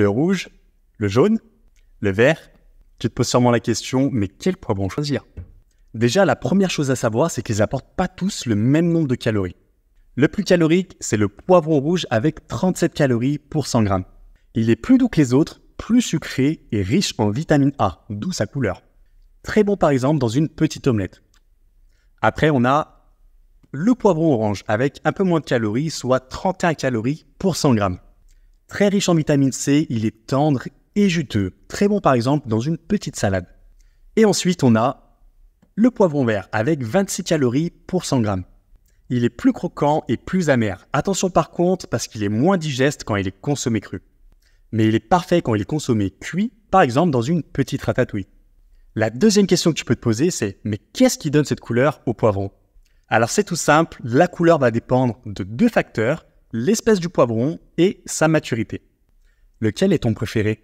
le rouge, le jaune, le vert. Tu te poses sûrement la question, mais quel poivron choisir Déjà, la première chose à savoir, c'est qu'ils apportent pas tous le même nombre de calories. Le plus calorique, c'est le poivron rouge avec 37 calories pour 100 grammes. Il est plus doux que les autres, plus sucré et riche en vitamine A, d'où sa couleur. Très bon par exemple dans une petite omelette. Après, on a le poivron orange avec un peu moins de calories, soit 31 calories pour 100 grammes. Très riche en vitamine C, il est tendre et juteux. Très bon par exemple dans une petite salade. Et ensuite, on a le poivron vert avec 26 calories pour 100 grammes. Il est plus croquant et plus amer. Attention par contre parce qu'il est moins digeste quand il est consommé cru. Mais il est parfait quand il est consommé cuit, par exemple dans une petite ratatouille. La deuxième question que tu peux te poser, c'est mais qu'est-ce qui donne cette couleur au poivron Alors c'est tout simple, la couleur va dépendre de deux facteurs, l'espèce du poivron et sa maturité. Lequel est ton préféré